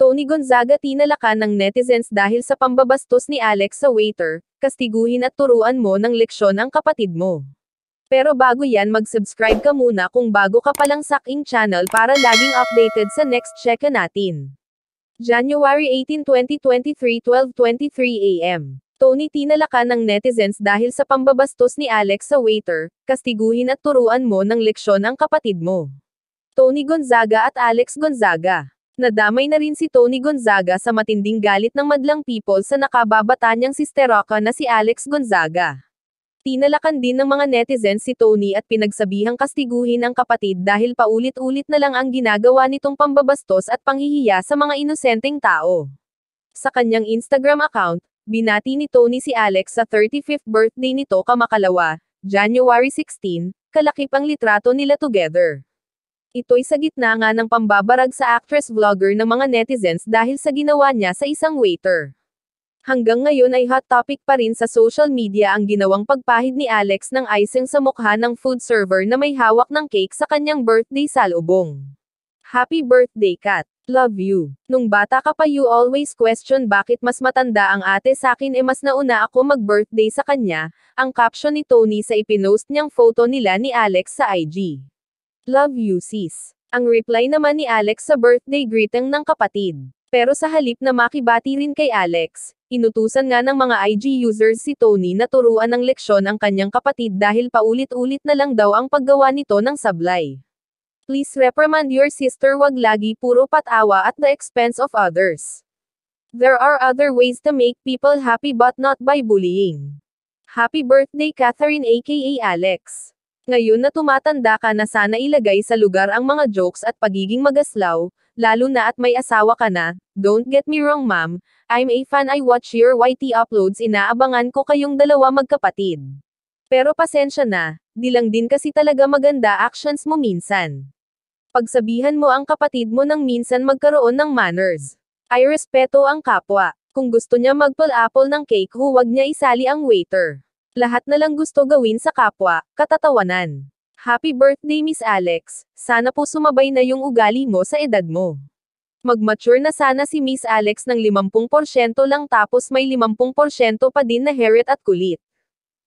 Tony Gonzaga tinalakan ng netizens dahil sa pambabastos ni Alex sa waiter, kastiguhin at turuan mo ng leksyon ang kapatid mo. Pero bago yan mag-subscribe ka muna kung bago ka palang sa aking channel para laging updated sa next check natin. January 18, 2023 12.23 a.m. Tony tinalakan ng netizens dahil sa pambabastos ni Alex sa waiter, kastiguhin at turuan mo ng leksyon ang kapatid mo. Tony Gonzaga at Alex Gonzaga Nadamay na rin si Tony Gonzaga sa matinding galit ng madlang people sa nakababata niyang sisteroka na si Alex Gonzaga. Tinalakan din ng mga netizens si Tony at pinagsabihang kastiguhin ang kapatid dahil paulit-ulit na lang ang ginagawa nitong pambabastos at panghihiya sa mga inosenteng tao. Sa kanyang Instagram account, binati ni Tony si Alex sa 35th birthday nito kamakalawa, January 16, kalakip ang litrato nila together. Ito'y sa gitna nga ng pambabarag sa actress-vlogger ng mga netizens dahil sa ginawa niya sa isang waiter. Hanggang ngayon ay hot topic pa rin sa social media ang ginawang pagpahid ni Alex ng icing sa mukha ng food server na may hawak ng cake sa kanyang birthday salubong. Happy birthday Kat! Love you. Nung bata ka pa you always question bakit mas matanda ang ate sa akin e mas nauna ako mag-birthday sa kanya, ang caption ni Tony sa ipinost niyang photo nila ni Alex sa IG. Love you sis. Ang reply naman ni Alex sa birthday greeting ng kapatid. Pero sa halip na makibati rin kay Alex, inutusan nga ng mga IG users si Tony na turuan ng leksyon ang kanyang kapatid dahil paulit-ulit na lang daw ang paggawa nito ng sablay. Please reprimand your sister wag lagi puro patawa at the expense of others. There are other ways to make people happy but not by bullying. Happy birthday Catherine aka Alex. Ngayon na tumatanda ka na sana ilagay sa lugar ang mga jokes at pagiging magaslaw, lalo na at may asawa ka na, don't get me wrong ma'am, I'm a fan I watch your YT uploads inaabangan ko kayong dalawa magkapatid. Pero pasensya na, di lang din kasi talaga maganda actions mo minsan. Pagsabihan mo ang kapatid mo nang minsan magkaroon ng manners. I respeto ang kapwa. Kung gusto niya magpal-apple ng cake huwag niya isali ang waiter. Lahat na lang gusto gawin sa kapwa, katatawanan. Happy birthday Miss Alex, sana po sumabay na yung ugali mo sa edad mo. Magmature na sana si Miss Alex ng 50% lang tapos may 50% pa din na heret at kulit.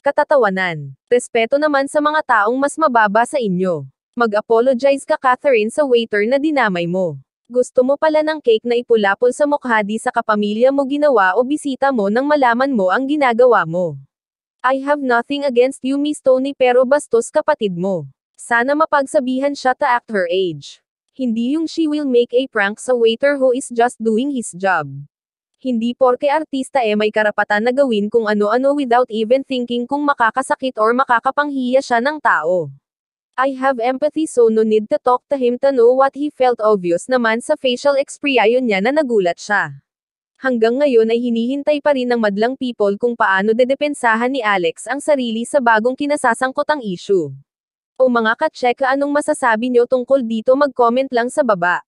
Katatawanan. Respeto naman sa mga taong mas mababa sa inyo. Mag-apologize ka Catherine sa waiter na dinamay mo. Gusto mo pala ng cake na ipulapol sa mukha di sa kapamilya mo ginawa o bisita mo nang malaman mo ang ginagawa mo. I have nothing against you Miss Tony pero bastos kapatid mo. Sana mapagsabihan siya ta act her age. Hindi yung she will make a prank sa waiter who is just doing his job. Hindi porke artista eh may karapatan na gawin kung ano-ano without even thinking kung makakasakit or makakapanghiya siya ng tao. I have empathy so no need to talk to him to know what he felt obvious naman sa facial expression niya na nagulat siya hanggang ngayon ay hinihintay pa rin ng madlang people kung paano dedepensahan ni Alex ang sarili sa bagong kinasasangkotang issue. O mga ka katseka anong masasabi nyo tungkol dito mag-comment lang sa baba.